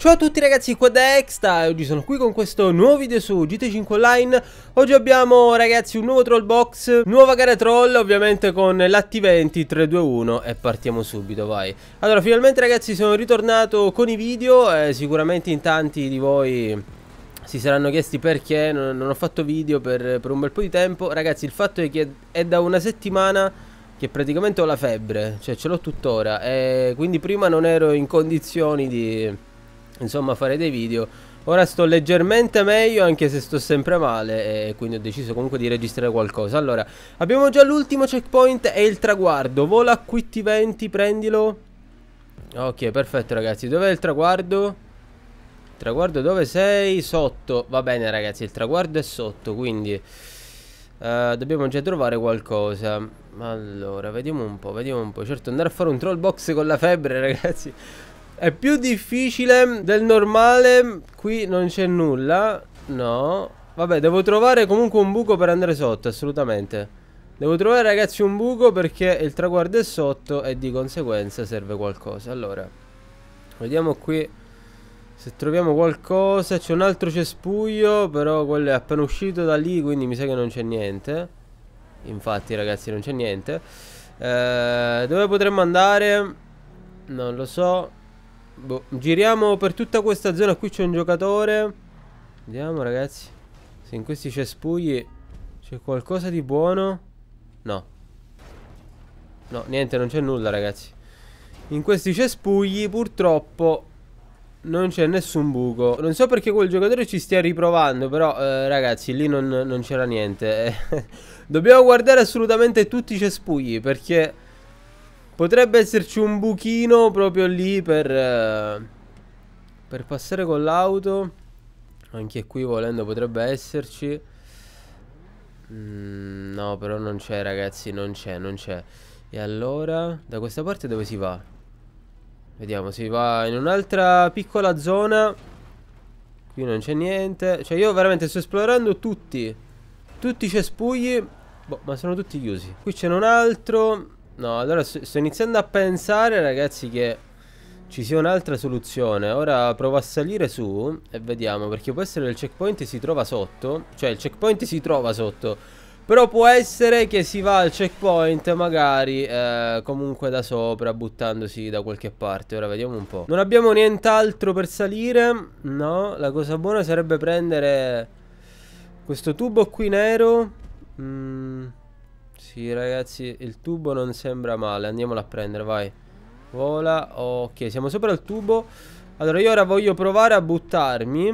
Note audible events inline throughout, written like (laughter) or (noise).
Ciao a tutti ragazzi, qua da Exta e oggi sono qui con questo nuovo video su GT5 Online Oggi abbiamo ragazzi un nuovo troll box, nuova gara troll ovviamente con l'Atti20 321 e partiamo subito vai Allora finalmente ragazzi sono ritornato con i video, eh, sicuramente in tanti di voi si saranno chiesti perché non, non ho fatto video per, per un bel po' di tempo Ragazzi il fatto è che è da una settimana che praticamente ho la febbre, cioè ce l'ho tuttora e eh, quindi prima non ero in condizioni di insomma fare dei video ora sto leggermente meglio anche se sto sempre male e quindi ho deciso comunque di registrare qualcosa allora abbiamo già l'ultimo checkpoint e il traguardo vola qui QT20 prendilo ok perfetto ragazzi dov'è il traguardo traguardo dove sei? Sotto. Va bene ragazzi, il traguardo è sotto, quindi uh, dobbiamo già trovare qualcosa. Allora, vediamo un po', vediamo un po'. Certo, andare a fare un troll box con la febbre, (laughs) ragazzi. È più difficile del normale. Qui non c'è nulla. No. Vabbè, devo trovare comunque un buco per andare sotto, assolutamente. Devo trovare, ragazzi, un buco perché il traguardo è sotto e di conseguenza serve qualcosa. Allora, vediamo qui se troviamo qualcosa. C'è un altro cespuglio, però quello è appena uscito da lì, quindi mi sa che non c'è niente. Infatti, ragazzi, non c'è niente. Eh, dove potremmo andare? Non lo so. Boh, giriamo per tutta questa zona. Qui c'è un giocatore. Vediamo, ragazzi. Se in questi cespugli c'è qualcosa di buono. No. No, niente, non c'è nulla, ragazzi. In questi cespugli, purtroppo, non c'è nessun buco. Non so perché quel giocatore ci stia riprovando, però, eh, ragazzi, lì non, non c'era niente. (laughs) Dobbiamo guardare assolutamente tutti i cespugli, perché... Potrebbe esserci un buchino proprio lì per, eh, per passare con l'auto. Anche qui volendo potrebbe esserci. Mm, no, però non c'è ragazzi, non c'è, non c'è. E allora, da questa parte dove si va? Vediamo, si va in un'altra piccola zona. Qui non c'è niente. Cioè io veramente sto esplorando tutti. Tutti i cespugli. Boh, ma sono tutti chiusi. Qui c'è un altro. No, allora sto iniziando a pensare, ragazzi, che ci sia un'altra soluzione. Ora provo a salire su e vediamo, perché può essere che il checkpoint si trova sotto. Cioè, il checkpoint si trova sotto. Però può essere che si va al checkpoint magari eh, comunque da sopra buttandosi da qualche parte Ora vediamo un po' Non abbiamo nient'altro per salire No, la cosa buona sarebbe prendere questo tubo qui nero Mmm sì, ragazzi, il tubo non sembra male. Andiamolo a prendere, vai. Vola. Ok, siamo sopra il tubo. Allora, io ora voglio provare a buttarmi.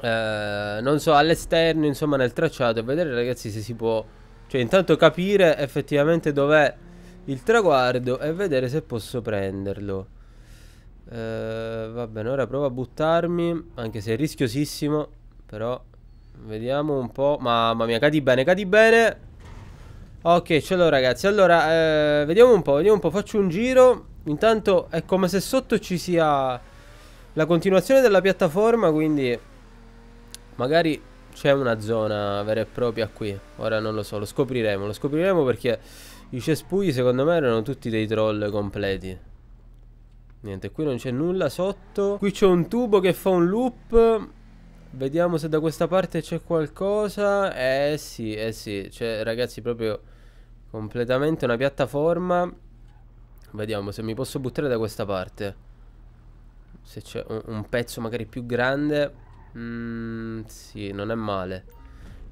Eh, non so, all'esterno, insomma, nel tracciato. E vedere, ragazzi, se si può... Cioè, intanto capire effettivamente dov'è il traguardo e vedere se posso prenderlo. Eh, va bene, ora provo a buttarmi, anche se è rischiosissimo, però... Vediamo un po'. Mamma mia, cadi bene, cadi bene. Ok, ce l'ho ragazzi. Allora, eh, vediamo un po', vediamo un po'. Faccio un giro. Intanto è come se sotto ci sia la continuazione della piattaforma, quindi magari c'è una zona vera e propria qui. Ora non lo so, lo scopriremo, lo scopriremo perché i cespugli secondo me erano tutti dei troll completi. Niente, qui non c'è nulla sotto. Qui c'è un tubo che fa un loop. Vediamo se da questa parte c'è qualcosa. Eh sì, eh sì, cioè ragazzi proprio Completamente una piattaforma Vediamo se mi posso buttare da questa parte Se c'è un, un, pezzo magari più grande mm, Sì, non è male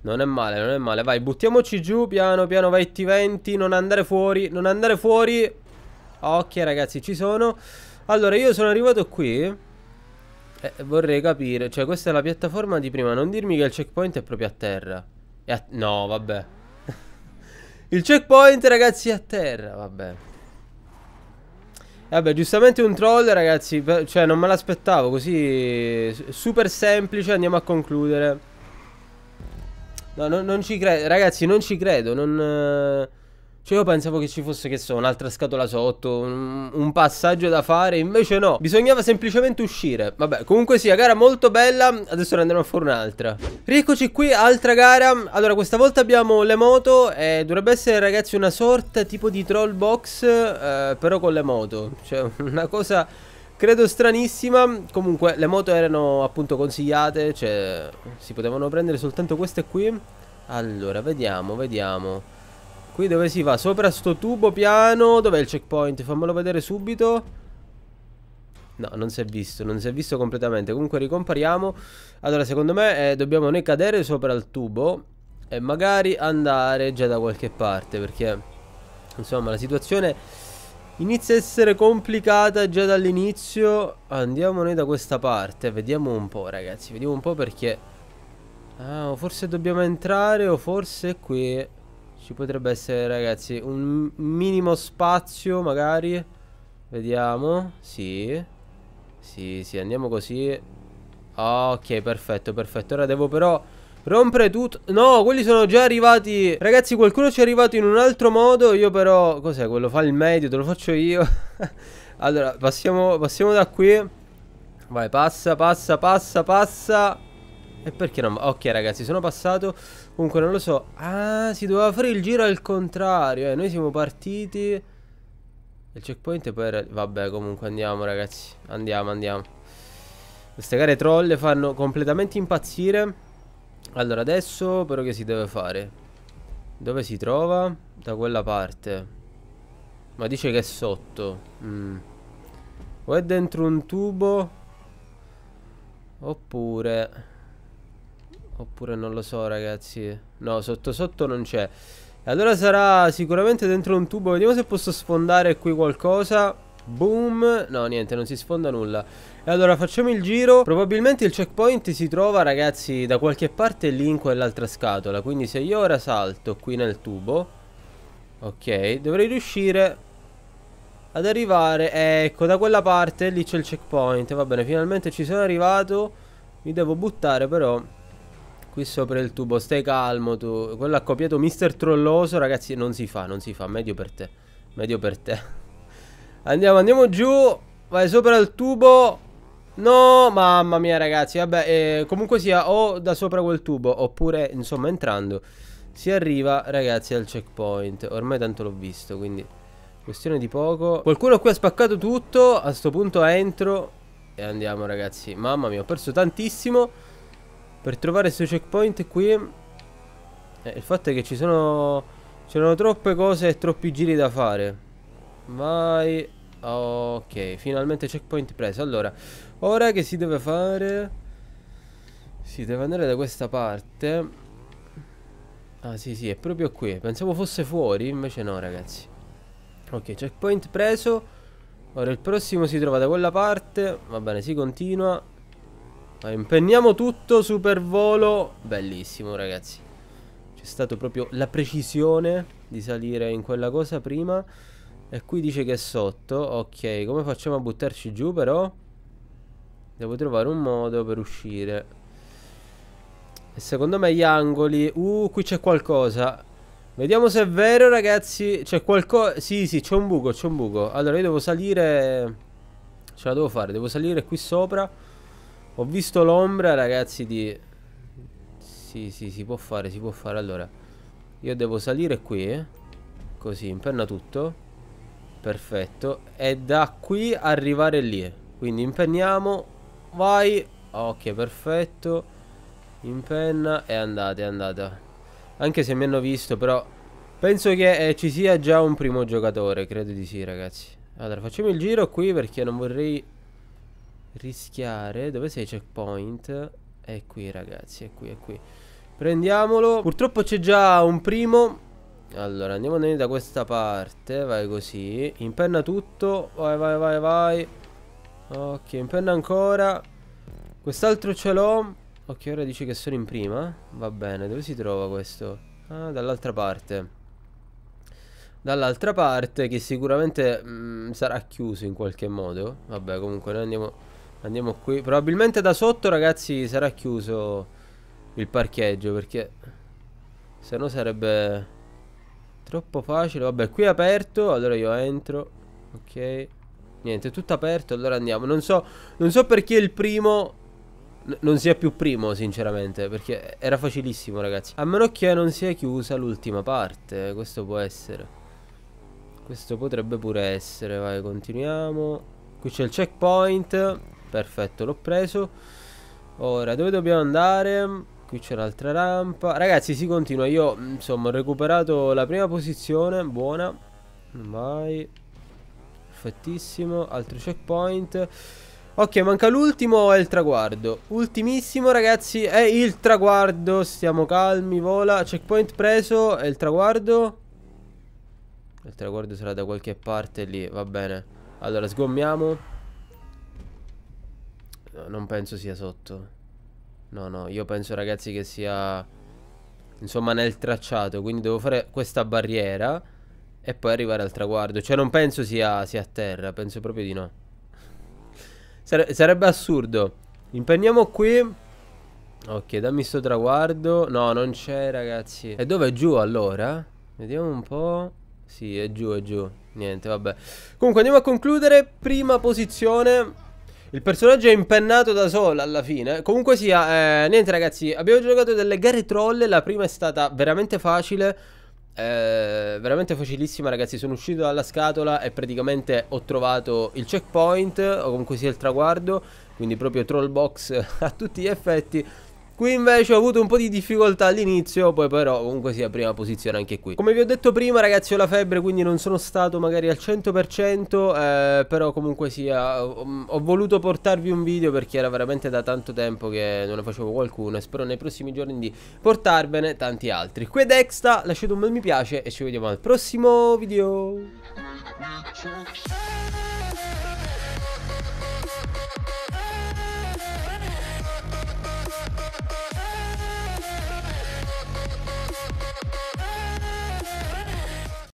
Non è male, non è male Vai, buttiamoci giù, piano piano Vai T20, non andare fuori Non andare fuori Ok ragazzi, ci sono Allora, io sono arrivato qui e vorrei capire, cioè questa è la piattaforma di prima Non dirmi che il checkpoint è proprio a terra a... No, vabbè il checkpoint, ragazzi, è a terra, vabbè. Eh, vabbè, giustamente un troll, ragazzi, cioè non me l'aspettavo, così super semplice, andiamo a concludere. No, no non ci credo, ragazzi, non ci credo, non... Eh, cioè io pensavo che ci fosse, che so, un'altra scatola sotto, un, un, passaggio da fare, invece no. Bisognava semplicemente uscire. Vabbè, comunque sia, gara molto bella, adesso ne andremo a fare un'altra. Rieccoci qui, altra gara. Allora, questa volta abbiamo le moto e dovrebbe essere, ragazzi, una sorta tipo di troll box, eh, però con le moto. Cioè, (laughs) una cosa... Credo stranissima, comunque le moto erano appunto consigliate, cioè si potevano prendere soltanto queste qui. Allora, vediamo, vediamo. Qui dove si va? Sopra sto tubo piano. Dov'è il checkpoint? Fammelo vedere subito. No, non si è visto, non si è visto completamente. Comunque ricompariamo. Allora, secondo me eh, dobbiamo noi cadere sopra il tubo e magari andare già da qualche parte perché insomma, la situazione inizia a essere complicata già dall'inizio. Andiamo noi da questa parte, vediamo un po', ragazzi, vediamo un po' perché Ah, forse dobbiamo entrare o forse qui ci potrebbe essere, ragazzi, un minimo spazio, magari. Vediamo. Sì. Sì, sì, andiamo così. Ok, perfetto, perfetto. Ora devo però... Rompere tutto No quelli sono già arrivati Ragazzi qualcuno ci è arrivato in un altro modo Io però Cos'è quello fa il medio Te lo faccio io (laughs) Allora passiamo, passiamo da qui Vai passa passa passa passa e perché non... Ok ragazzi, sono passato... Comunque non lo so... Ah, si doveva fare il giro al contrario, eh. Noi siamo partiti... Il checkpoint per... Vabbè, comunque andiamo ragazzi. Andiamo, andiamo. Queste gare troll fanno completamente impazzire. Allora, adesso però che si deve fare? Dove si trova? Da quella parte. Ma dice che è sotto. Mm. O è dentro un tubo... Oppure... Oppure non lo so ragazzi No sotto sotto non c'è Allora sarà sicuramente dentro un tubo Vediamo se posso sfondare qui qualcosa Boom No niente non si sfonda nulla E allora facciamo il giro Probabilmente il checkpoint si trova ragazzi Da qualche parte lì in quell'altra scatola Quindi se io ora salto qui nel tubo Ok Dovrei riuscire Ad arrivare Ecco da quella parte lì c'è il checkpoint Va bene finalmente ci sono arrivato Mi devo buttare però Qui sopra il tubo, stai calmo tu. Quello ha copiato Mister Trolloso, ragazzi, non si fa, non si fa. Medio per te. Medio per te. (laughs) Andiamo, andiamo giù. Vai sopra il tubo. No, mamma mia ragazzi, vabbè, eh, comunque sia o da sopra quel tubo oppure insomma entrando si arriva ragazzi al checkpoint, ormai tanto l'ho visto quindi questione di poco. Qualcuno qui ha spaccato tutto, a sto punto entro e andiamo ragazzi, mamma mia ho perso tantissimo. Per trovare questo checkpoint qui eh, Il fatto è che ci sono C'erano troppe cose e troppi giri da fare Vai Ok finalmente checkpoint preso Allora ora che si deve fare Si deve andare da questa parte Ah sì sì è proprio qui Pensavo fosse fuori invece no ragazzi Ok checkpoint preso Ora il prossimo si trova da quella parte Va bene si continua allora, impenniamo tutto, volo Bellissimo, ragazzi. C'è stata proprio la precisione di salire in quella cosa prima. E qui dice che è sotto. Ok, come facciamo a buttarci giù però? Devo trovare un modo per uscire. E secondo me gli angoli... Uh, qui c'è qualcosa. Vediamo se è vero, ragazzi. C'è qualcosa... Sì, sì, c'è un buco, c'è un buco. Allora, io devo salire... Ce la devo fare. Devo salire qui sopra. Ho visto l'ombra, ragazzi, di... Sì, sì, si può fare, si può fare. Allora, io devo salire qui, Così, impenna tutto. Perfetto. E da qui arrivare lì. Quindi impenniamo. Vai. Ok, perfetto. Impenna e andate, andate. Anche se mi hanno visto, però... Penso che eh, ci sia già un primo giocatore, credo di sì, ragazzi. Allora, facciamo il giro qui perché non vorrei rischiare Dove sei checkpoint? È qui ragazzi, è qui, è qui Prendiamolo Purtroppo c'è già un primo Allora andiamo da questa parte Vai così Impenna tutto Vai vai vai vai Ok impenna ancora Quest'altro ce l'ho Ok ora dice che sono in prima Va bene dove si trova questo? Ah dall'altra parte Dall'altra parte che sicuramente mh, mm, sarà chiuso in qualche modo Vabbè comunque noi andiamo Andiamo qui. Probabilmente da sotto, ragazzi, sarà chiuso il parcheggio perché se no sarebbe troppo facile. Vabbè, qui è aperto, allora io entro. Ok. Niente, tutto aperto, allora andiamo. Non so, non so perché il primo non sia più primo, sinceramente, perché era facilissimo, ragazzi. A meno che non sia chiusa l'ultima parte, eh, questo può essere. Questo potrebbe pure essere, vai, continuiamo. Qui c'è il checkpoint. Perfetto, l'ho preso. Ora, dove dobbiamo andare? Qui c'è l'altra rampa. Ragazzi, si continua. Io, insomma, ho recuperato la prima posizione. Buona. Vai. Perfettissimo. Altro checkpoint. Ok, manca l'ultimo e il traguardo. Ultimissimo, ragazzi, è il traguardo. Stiamo calmi, vola. Checkpoint preso. E il traguardo? Il traguardo sarà da qualche parte lì, va bene. Allora, sgommiamo non penso sia sotto. No, no, io penso ragazzi che sia... Insomma nel tracciato, quindi devo fare questa barriera e poi arrivare al traguardo. Cioè non penso sia, sia a terra, penso proprio di no. Sare sarebbe assurdo. Impegniamo qui... Ok, dammi sto traguardo. No, non c'è ragazzi. E dove è giù allora? Vediamo un po'. Sì, è giù, è giù. Niente, vabbè. Comunque andiamo a concludere. Prima posizione. Il personaggio è impennato da solo alla fine. Comunque sia, eh, niente ragazzi, abbiamo giocato delle gare troll. La prima è stata veramente facile. Eh, veramente facilissima ragazzi sono uscito dalla scatola e praticamente ho trovato il checkpoint o comunque sia il traguardo quindi proprio troll box (laughs) a tutti gli effetti Qui invece ho avuto un po' di difficoltà all'inizio, poi però comunque sia prima posizione anche qui. Come vi ho detto prima ragazzi ho la febbre quindi non sono stato magari al 100%, eh, però comunque sia ho, mm, ho, voluto portarvi un video perché era veramente da tanto tempo che non ne facevo qualcuno e spero nei prossimi giorni di portarvene tanti altri. Qui è Dexta, lasciate un bel mi piace e ci vediamo al prossimo video.